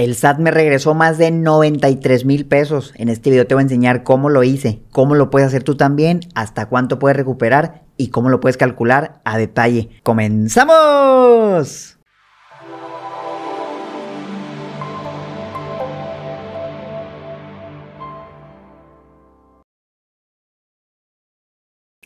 El SAT me regresó más de 93 mil pesos. En este video te voy a enseñar cómo lo hice, cómo lo puedes hacer tú también, hasta cuánto puedes recuperar y cómo lo puedes calcular a detalle. ¡Comenzamos!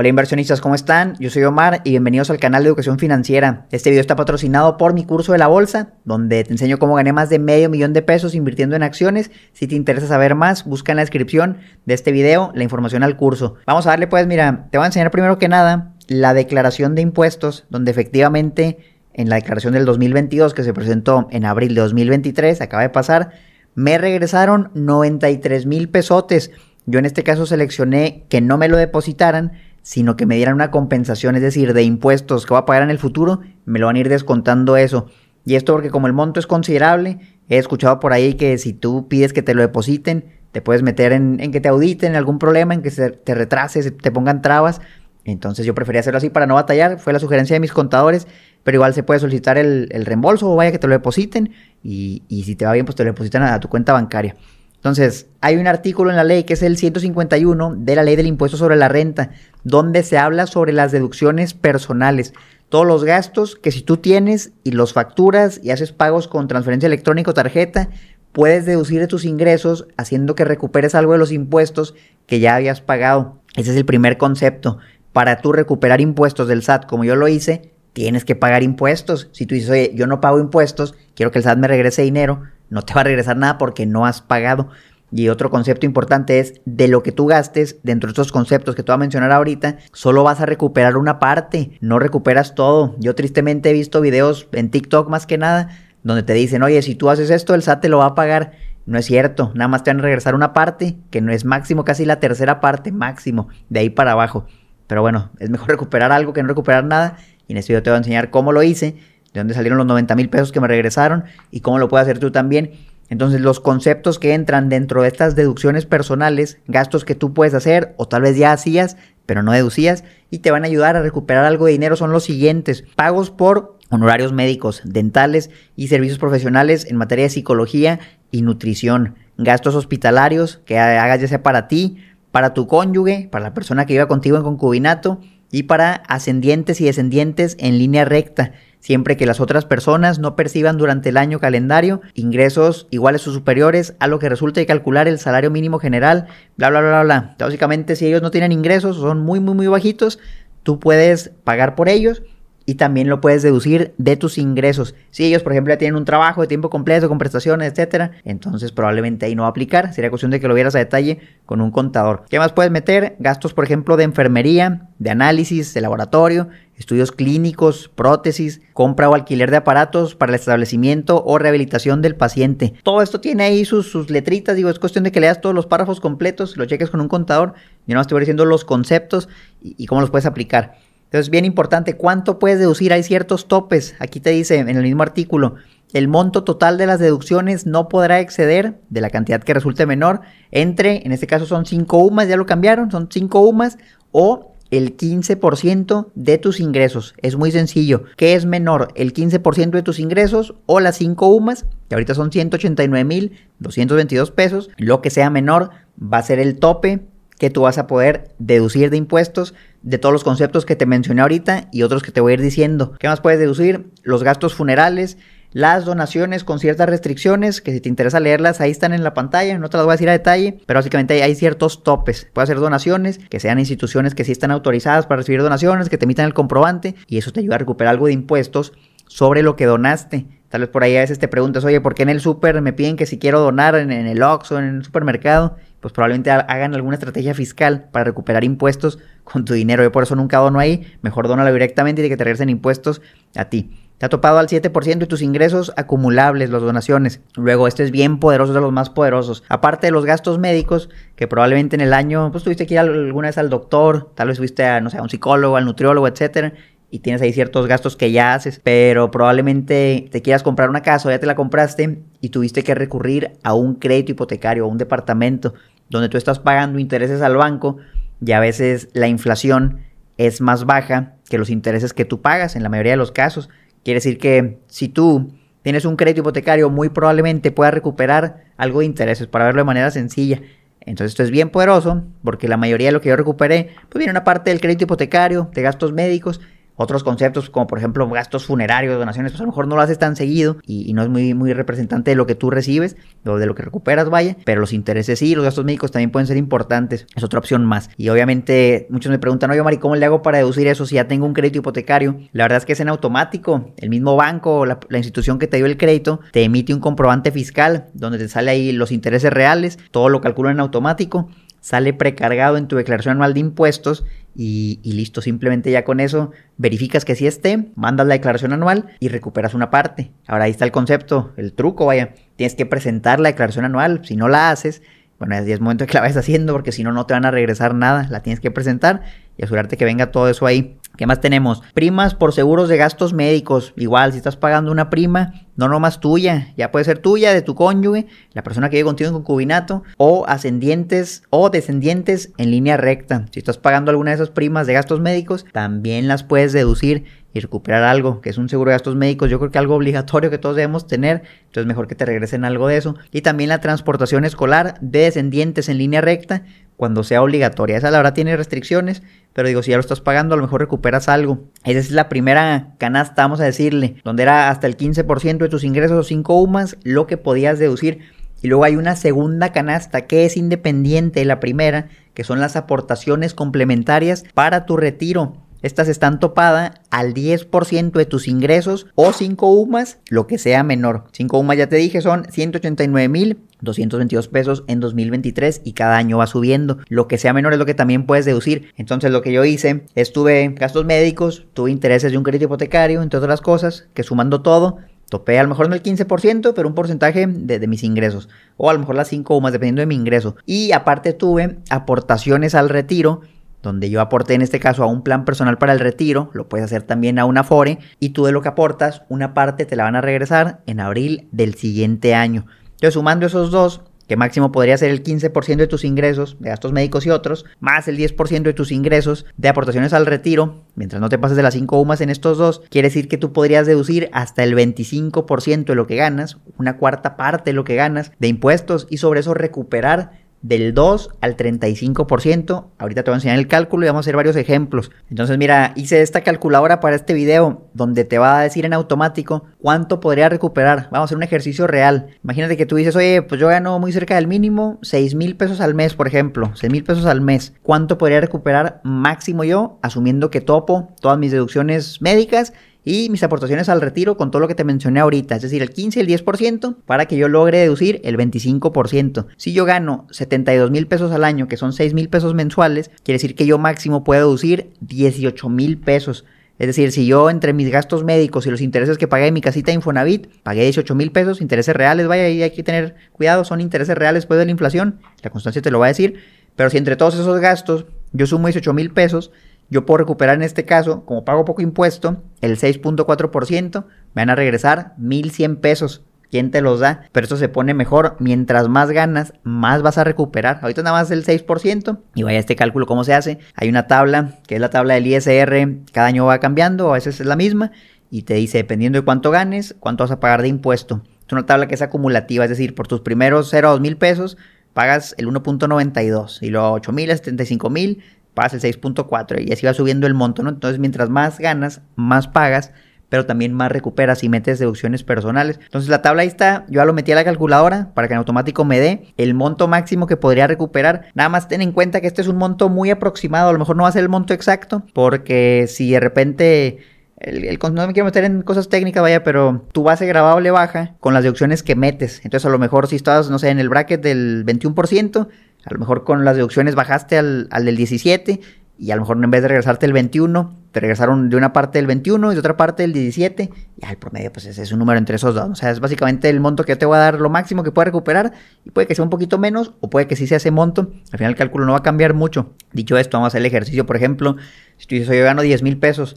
Hola inversionistas, ¿cómo están? Yo soy Omar y bienvenidos al canal de Educación Financiera. Este video está patrocinado por mi curso de la bolsa, donde te enseño cómo gané más de medio millón de pesos invirtiendo en acciones. Si te interesa saber más, busca en la descripción de este video la información al curso. Vamos a darle pues, mira, te voy a enseñar primero que nada la declaración de impuestos, donde efectivamente en la declaración del 2022 que se presentó en abril de 2023, acaba de pasar, me regresaron 93 mil pesotes. Yo en este caso seleccioné que no me lo depositaran sino que me dieran una compensación, es decir, de impuestos que voy a pagar en el futuro, me lo van a ir descontando eso. Y esto porque como el monto es considerable, he escuchado por ahí que si tú pides que te lo depositen, te puedes meter en, que te auditen, en algún problema, en que se, te retrases, te pongan trabas. Entonces yo prefería hacerlo así para no batallar, fue la sugerencia de mis contadores, pero igual se puede solicitar el, reembolso o vaya que te lo depositen y, si te va bien pues te lo depositan a tu cuenta bancaria. Entonces, hay un artículo en la ley que es el 151 de la ley del impuesto sobre la renta, donde se habla sobre las deducciones personales, todos los gastos que si tú tienes y los facturas y haces pagos con transferencia electrónica o tarjeta, puedes deducir de tus ingresos haciendo que recuperes algo de los impuestos que ya habías pagado. Ese es el primer concepto. Para tú recuperar impuestos del SAT, como yo lo hice, tienes que pagar impuestos. Si tú dices, oye, yo no pago impuestos, quiero que el SAT me regrese dinero, no te va a regresar nada porque no has pagado. Y otro concepto importante es, de lo que tú gastes, dentro de estos conceptos que te voy a mencionar ahorita, solo vas a recuperar una parte, no recuperas todo. Yo tristemente he visto videos en TikTok más que nada, donde te dicen, oye, si tú haces esto, el SAT te lo va a pagar. No es cierto, nada más te van a regresar una parte, que no es máximo, casi la tercera parte, máximo, de ahí para abajo. Pero bueno, es mejor recuperar algo que no recuperar nada. Y en este video te voy a enseñar cómo lo hice de dónde salieron los 90 mil pesos que me regresaron y cómo lo puedes hacer tú también. Entonces los conceptos que entran dentro de estas deducciones personales, gastos que tú puedes hacer o tal vez ya hacías, pero no deducías, y te van a ayudar a recuperar algo de dinero son los siguientes. Pagos por honorarios médicos, dentales y servicios profesionales en materia de psicología y nutrición. Gastos hospitalarios que hagas ya sea para ti, para tu cónyuge, para la persona que iba contigo en concubinato y para ascendientes y descendientes en línea recta siempre que las otras personas no perciban durante el año calendario ingresos iguales o superiores a lo que resulta de calcular el salario mínimo general, bla, bla, bla, bla. bla. básicamente, si ellos no tienen ingresos o son muy, muy, muy bajitos, tú puedes pagar por ellos y también lo puedes deducir de tus ingresos. Si ellos, por ejemplo, ya tienen un trabajo de tiempo completo, con prestaciones, etcétera, entonces probablemente ahí no va a aplicar. Sería cuestión de que lo vieras a detalle con un contador. ¿Qué más puedes meter? Gastos, por ejemplo, de enfermería, de análisis, de laboratorio, estudios clínicos, prótesis, compra o alquiler de aparatos para el establecimiento o rehabilitación del paciente. Todo esto tiene ahí sus, letritas, digo, es cuestión de que leas todos los párrafos completos, lo cheques con un contador, yo no estoy diciendo los conceptos y cómo los puedes aplicar. Entonces, bien importante, ¿cuánto puedes deducir? Hay ciertos topes. Aquí te dice en el mismo artículo, el monto total de las deducciones no podrá exceder de la cantidad que resulte menor entre, en este caso son 5 UMAS, ya lo cambiaron, son 5 UMAS o el 15% de tus ingresos. Es muy sencillo. ¿Qué es menor? ¿El 15% de tus ingresos o las 5 UMAS? Que ahorita son 189.222 pesos. Lo que sea menor va a ser el tope que tú vas a poder deducir de impuestos de todos los conceptos que te mencioné ahorita y otros que te voy a ir diciendo. ¿Qué más puedes deducir? Los gastos funerales, las donaciones con ciertas restricciones, que si te interesa leerlas, ahí están en la pantalla, no te las voy a decir a detalle, pero básicamente hay ciertos topes. Puedes hacer donaciones, que sean instituciones que sí están autorizadas para recibir donaciones, que te emitan el comprobante y eso te ayuda a recuperar algo de impuestos sobre lo que donaste. Tal vez por ahí a veces te preguntas, oye, ¿por qué en el súper me piden que si quiero donar en, el Oxxo, en el supermercado? Pues probablemente hagan alguna estrategia fiscal para recuperar impuestos con tu dinero. Yo por eso nunca dono ahí. Mejor dónalo directamente y de que te regresen impuestos a ti. Te ha topado al 7% de tus ingresos acumulables, las donaciones. Luego, este es bien poderoso, de los más poderosos. Aparte de los gastos médicos, que probablemente en el año, pues tuviste que ir alguna vez al doctor, tal vez fuiste a, no sé, a un psicólogo, al nutriólogo, etcétera, y tienes ahí ciertos gastos que ya haces, pero probablemente te quieras comprar una casa o ya te la compraste y tuviste que recurrir a un crédito hipotecario, a un departamento donde tú estás pagando intereses al banco y a veces la inflación es más baja que los intereses que tú pagas en la mayoría de los casos. Quiere decir que si tú tienes un crédito hipotecario, muy probablemente puedas recuperar algo de intereses, para verlo de manera sencilla. Entonces esto es bien poderoso porque la mayoría de lo que yo recuperé, pues viene una parte del crédito hipotecario, de gastos médicos otros conceptos como por ejemplo gastos funerarios, donaciones, pues a lo mejor no lo haces tan seguido y, no es muy, muy representante de lo que tú recibes o de lo que recuperas, vaya, pero los intereses sí, los gastos médicos también pueden ser importantes, es otra opción más. Y obviamente muchos me preguntan, oye Mari, ¿cómo le hago para deducir eso si ya tengo un crédito hipotecario? La verdad es que es en automático, el mismo banco, la, la institución que te dio el crédito, te emite un comprobante fiscal donde te sale ahí los intereses reales, todo lo calculan en automático sale precargado en tu declaración anual de impuestos y, listo, simplemente ya con eso verificas que sí esté, mandas la declaración anual y recuperas una parte. Ahora ahí está el concepto, el truco, vaya, tienes que presentar la declaración anual, si no la haces, bueno, ya es momento de que la vayas haciendo porque si no, no te van a regresar nada, la tienes que presentar y asegurarte que venga todo eso ahí. ¿Qué más tenemos? Primas por seguros de gastos médicos. Igual, si estás pagando una prima, no nomás tuya, ya puede ser tuya, de tu cónyuge, la persona que vive contigo en concubinato, o ascendientes o descendientes en línea recta. Si estás pagando alguna de esas primas de gastos médicos, también las puedes deducir y recuperar algo, que es un seguro de gastos médicos, yo creo que algo obligatorio que todos debemos tener, entonces mejor que te regresen algo de eso. Y también la transportación escolar de descendientes en línea recta, cuando sea obligatoria. Esa la verdad tiene restricciones, pero digo, si ya lo estás pagando, a lo mejor recuperas algo. Esa es la primera canasta, vamos a decirle, donde era hasta el 15% de tus ingresos o 5 UMAS lo que podías deducir. Y luego hay una segunda canasta que es independiente de la primera, que son las aportaciones complementarias para tu retiro. Estas están topadas al 10% de tus ingresos o 5 UMAS, lo que sea menor. 5 UMAS ya te dije son 189 mil 222 pesos en 2023 y cada año va subiendo. Lo que sea menor es lo que también puedes deducir. Entonces lo que yo hice es tuve gastos médicos, tuve intereses de un crédito hipotecario, entre otras cosas, que sumando todo, topé a lo mejor no el 15%, pero un porcentaje de, mis ingresos. O a lo mejor las 5 o más, dependiendo de mi ingreso. Y aparte tuve aportaciones al retiro donde yo aporté en este caso a un plan personal para el retiro, lo puedes hacer también a una FORE, y tú de lo que aportas, una parte te la van a regresar en abril del siguiente año. Entonces, sumando esos dos, que máximo podría ser el 15% de tus ingresos de gastos médicos y otros, más el 10% de tus ingresos de aportaciones al retiro, mientras no te pases de las 5 UMAS en estos dos, quiere decir que tú podrías deducir hasta el 25% de lo que ganas, una cuarta parte de lo que ganas de impuestos y sobre eso recuperar del 2 al 35%. Ahorita te voy a enseñar el cálculo y vamos a hacer varios ejemplos. Entonces mira, hice esta calculadora para este video donde te va a decir en automático cuánto podría recuperar. Vamos a hacer un ejercicio real. Imagínate que tú dices, oye, pues yo gano muy cerca del mínimo 6 mil pesos al mes, por ejemplo. 6 mil pesos al mes. ¿Cuánto podría recuperar máximo yo asumiendo que topo todas mis deducciones médicas y mis aportaciones al retiro con todo lo que te mencioné ahorita, es decir, el 15 y el 10% para que yo logre deducir el 25%. Si yo gano 72 mil pesos al año, que son 6 mil pesos mensuales, quiere decir que yo máximo puedo deducir 18 mil pesos. Es decir, si yo entre mis gastos médicos y los intereses que pagué en mi casita Infonavit, pagué 18 mil pesos, intereses reales, vaya, ahí hay que tener cuidado, son intereses reales después de la inflación, la constancia te lo va a decir, pero si entre todos esos gastos yo sumo 18 mil pesos, yo puedo recuperar en este caso, como pago poco impuesto, el 6.4%, me van a regresar 1.100 pesos. ¿Quién te los da? Pero eso se pone mejor. Mientras más ganas, más vas a recuperar. Ahorita nada más el 6%. Y vaya este cálculo, ¿cómo se hace? Hay una tabla, que es la tabla del ISR. Cada año va cambiando, a veces es la misma. Y te dice, dependiendo de cuánto ganes, cuánto vas a pagar de impuesto. Es una tabla que es acumulativa, es decir, por tus primeros 0 a $2,000, pesos, pagas el 1.92 y los $8,000, mil 75 mil, Pasa el 6.4 y así va subiendo el monto, ¿no? Entonces, mientras más ganas, más pagas, pero también más recuperas y metes deducciones personales. Entonces, la tabla ahí está, yo ya lo metí a la calculadora para que en automático me dé el monto máximo que podría recuperar. Nada más ten en cuenta que este es un monto muy aproximado, a lo mejor no va a ser el monto exacto, porque si de repente... El, no me quiero meter en cosas técnicas, vaya, pero tu base grabable baja con las deducciones que metes. Entonces, a lo mejor si estás, no sé, en el bracket del 21%, a lo mejor con las deducciones bajaste al, del 17 y a lo mejor en vez de regresarte el 21, te regresaron de una parte del 21 y de otra parte del 17. Y al promedio, pues es un número entre esos dos. O sea, es básicamente el monto que yo te voy a dar, lo máximo que pueda recuperar. Y puede que sea un poquito menos o puede que sí sea ese monto. Al final el cálculo no va a cambiar mucho. Dicho esto, vamos a hacer el ejercicio. Por ejemplo, si tú dices, yo gano 10 mil pesos,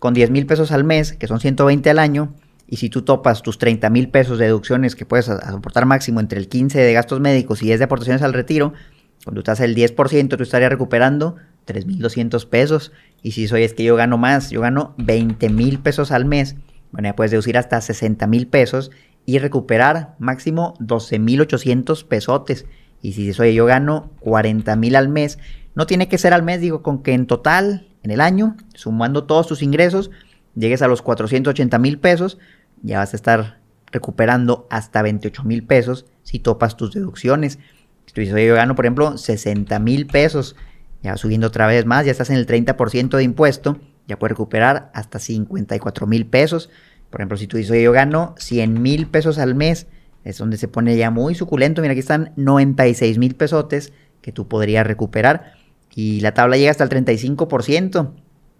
con 10 mil pesos al mes, que son 120 al año, y si tú topas tus 30 mil pesos de deducciones que puedes soportar máximo entre el 15 de gastos médicos y 10 de aportaciones al retiro, cuando estás el 10% tú estarías recuperando 3.200 pesos. Y si soy es que yo gano más, yo gano 20 mil pesos al mes, bueno, ya puedes deducir hasta 60 mil pesos y recuperar máximo 12.800 pesotes. Y si soy yo gano 40 mil al mes, no tiene que ser al mes, digo, con que en total, en el año, sumando todos tus ingresos, llegues a los 480 mil pesos, ya vas a estar recuperando hasta 28 mil pesos si topas tus deducciones. Si tú dices, yo gano, por ejemplo, 60 mil pesos, ya subiendo otra vez más, ya estás en el 30% de impuesto, ya puedes recuperar hasta 54 mil pesos. Por ejemplo, si tú dices, yo gano 100 mil pesos al mes, es donde se pone ya muy suculento. Mira, aquí están 96 mil pesotes que tú podrías recuperar. Y la tabla llega hasta el 35%.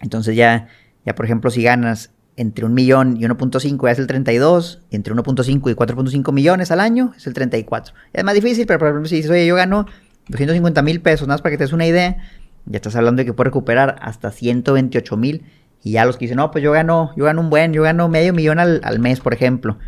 Entonces ya por ejemplo, si ganas entre un millón y 1.5 ya es el 32, y entre 1.5 y 4.5 millones al año es el 34. Es más difícil, pero por ejemplo, si dices, oye, yo gano 250 mil pesos, nada más para que te des una idea, ya estás hablando de que puedes recuperar hasta 128 mil. Y ya los que dicen, no, pues yo gano, yo gano un buen, yo gano medio millón al, al mes, por ejemplo.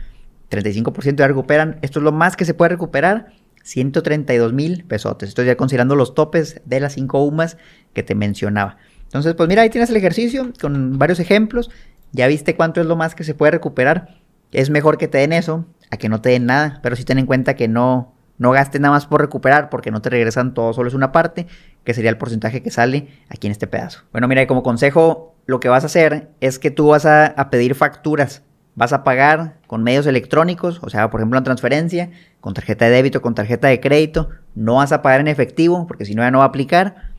35% ya recuperan. Esto es lo más que se puede recuperar. 132 mil pesotes. Esto ya considerando los topes de las 5 UMAS que te mencionaba. Entonces, pues mira, ahí tienes el ejercicio con varios ejemplos. Ya viste cuánto es lo más que se puede recuperar. Es mejor que te den eso a que no te den nada. Pero sí ten en cuenta que no, no gastes nada más por recuperar porque no te regresan todo, solo es una parte, que sería el porcentaje que sale aquí en este pedazo. Bueno, mira, como consejo, lo que vas a hacer es que tú vas a, a pedir facturas. Vas a pagar con medios electrónicos, o sea, por ejemplo, en transferencia, con tarjeta de débito, con tarjeta de crédito. No vas a pagar en efectivo porque si no ya no va a aplicar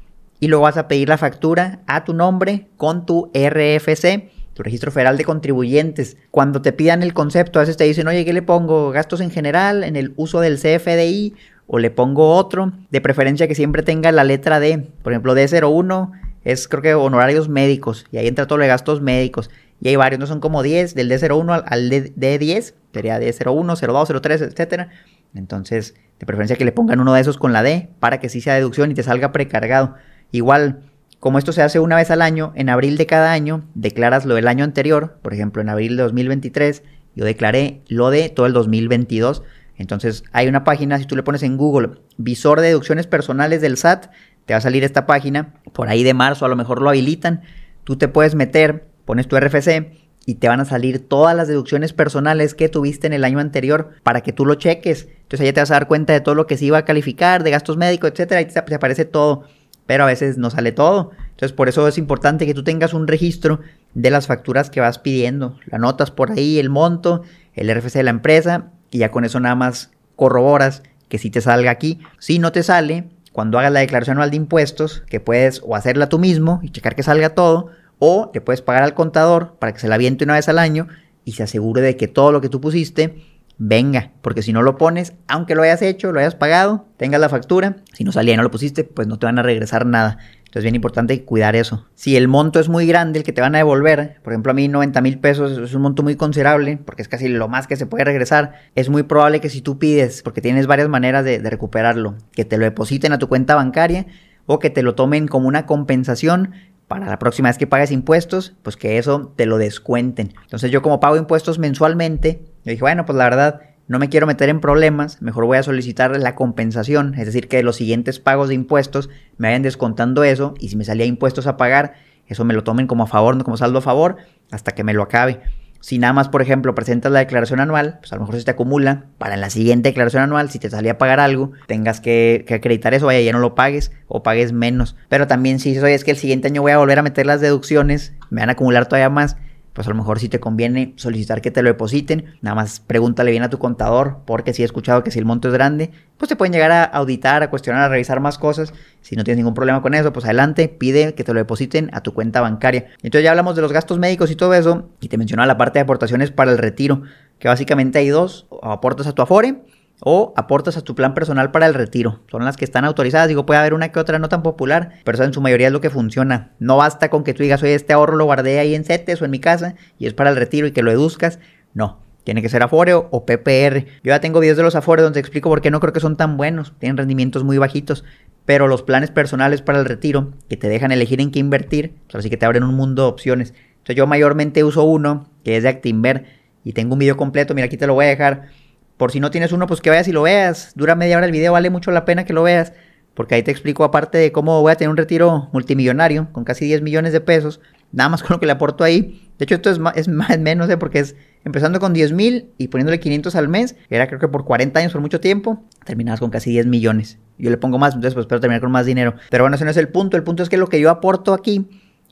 y luego vas a pedir la factura a tu nombre con tu RFC, tu Registro Federal de Contribuyentes. Cuando te pidan el concepto, a veces te dicen, oye, ¿qué le pongo? ¿Gastos en general? ¿En el uso del CFDI? ¿O le pongo otro? De preferencia que siempre tenga la letra D. Por ejemplo, D01 es creo que honorarios médicos y ahí entra todo lo de gastos médicos. Y hay varios, no son como 10, del D01 al, al D10, sería D01, 02, 03, etcétera. Entonces, de preferencia que le pongan uno de esos con la D para que sí sea deducción y te salga precargado. Igual, como esto se hace una vez al año, en abril de cada año declaras lo del año anterior, por ejemplo, en abril de 2023 yo declaré lo de todo el 2022. Entonces hay una página, si tú le pones en Google visor de deducciones personales del SAT, te va a salir esta página, por ahí de marzo a lo mejor lo habilitan, tú te puedes meter, pones tu RFC y te van a salir todas las deducciones personales que tuviste en el año anterior para que tú lo cheques. Entonces ahí te vas a dar cuenta de todo lo que se iba a calificar, de gastos médicos, etcétera, y te aparece todo pero a veces no sale todo. Entonces, por eso es importante que tú tengas un registro de las facturas que vas pidiendo. La notas por ahí, el monto, el RFC de la empresa, y ya con eso nada más corroboras que si te salga aquí. Si no te sale, cuando hagas la declaración anual de impuestos, que puedes o hacerla tú mismo y checar que salga todo, o te puedes pagar al contador para que se la aviente una vez al año y se asegure de que todo lo que tú pusiste venga, porque si no lo pones, aunque lo hayas hecho, lo hayas pagado, tengas la factura, si no salía y no lo pusiste, pues no te van a regresar nada. Entonces, bien importante cuidar eso. Si el monto es muy grande, el que te van a devolver, por ejemplo, a mí 90 mil pesos es un monto muy considerable, porque es casi lo más que se puede regresar. Es muy probable que si tú pides, porque tienes varias maneras de, de recuperarlo, que te lo depositen a tu cuenta bancaria o que te lo tomen como una compensación para la próxima vez que pagues impuestos, pues que eso te lo descuenten. Entonces yo como pago impuestos mensualmente, yo dije, bueno, pues la verdad, no me quiero meter en problemas, mejor voy a solicitar la compensación, es decir, que los siguientes pagos de impuestos me vayan descontando eso y si me salía impuestos a pagar, eso me lo tomen como a favor, no como saldo a favor, hasta que me lo acabe. Si nada más, por ejemplo, presentas la declaración anual, pues a lo mejor se te acumula para en la siguiente declaración anual, si te salía a pagar algo, tengas que, que acreditar eso, vaya, ya no lo pagues o pagues menos. Pero también si dices, es que el siguiente año voy a volver a meter las deducciones, me van a acumular todavía más, pues a lo mejor si te conviene solicitar que te lo depositen, nada más pregúntale bien a tu contador, porque si he escuchado que si el monto es grande, pues te pueden llegar a auditar, a cuestionar, a revisar más cosas. Si no tienes ningún problema con eso, pues adelante, pide que te lo depositen a tu cuenta bancaria. Entonces ya hablamos de los gastos médicos y todo eso, y te mencionaba la parte de aportaciones para el retiro, que básicamente hay dos, o aportas a tu Afore, o aportas a tu plan personal para el retiro. Son las que están autorizadas. Digo, puede haber una que otra no tan popular, pero en su mayoría es lo que funciona. No basta con que tú digas, oye, este ahorro lo guardé ahí en CETES o en mi casa y es para el retiro y que lo deduzcas. No, tiene que ser Aforeo o PPR. Yo ya tengo videos de los Aforeos donde explico por qué no creo que son tan buenos. Tienen rendimientos muy bajitos. Pero los planes personales para el retiro, que te dejan elegir en qué invertir, pues así que te abren un mundo de opciones. Entonces yo mayormente uso uno, que es de Actinver, y tengo un video completo, mira aquí te lo voy a dejar, por si no tienes uno, pues que vayas y lo veas. Dura media hora el video, vale mucho la pena que lo veas. Porque ahí te explico, aparte de cómo voy a tener un retiro multimillonario con casi 10 millones de pesos, nada más con lo que le aporto ahí. De hecho, esto es más, es más menos, ¿eh? porque es empezando con 10 mil y poniéndole 500 al mes, era creo que por 40 años, por mucho tiempo, terminabas con casi 10 millones. Yo le pongo más, entonces pues espero terminar con más dinero. Pero bueno, ese no es el punto. El punto es que lo que yo aporto aquí,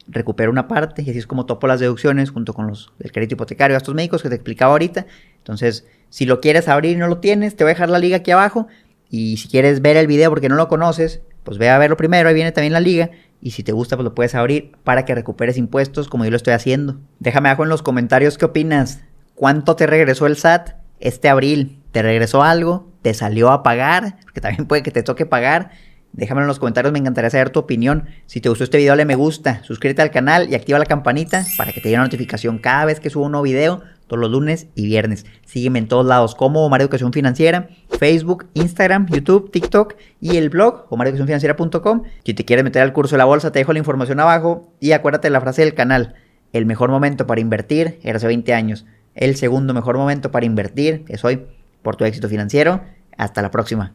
recupero una parte y así es como topo las deducciones junto con los, el crédito hipotecario, gastos médicos que te explicaba ahorita entonces, si lo quieres abrir y no lo tienes, te voy a dejar la liga aquí abajo. Y si quieres ver el video porque no lo conoces, pues ve a verlo primero. Ahí viene también la liga. Y si te gusta, pues lo puedes abrir para que recuperes impuestos como yo lo estoy haciendo. Déjame abajo en los comentarios qué opinas. ¿Cuánto te regresó el SAT este abril? ¿Te regresó algo? ¿Te salió a pagar? Porque también puede que te toque pagar. Déjame en los comentarios, me encantaría saber tu opinión. Si te gustó este video, dale me gusta, suscríbete al canal y activa la campanita para que te llegue una notificación cada vez que subo un nuevo video todos los lunes y viernes. Sígueme en todos lados como Omar Educación Financiera, Facebook, Instagram, YouTube, TikTok y el blog omareducacionfinanciera.com. Si te quieres meter al curso de la bolsa, te dejo la información abajo y acuérdate de la frase del canal. El mejor momento para invertir era hace 20 años. El segundo mejor momento para invertir es hoy por tu éxito financiero. Hasta la próxima.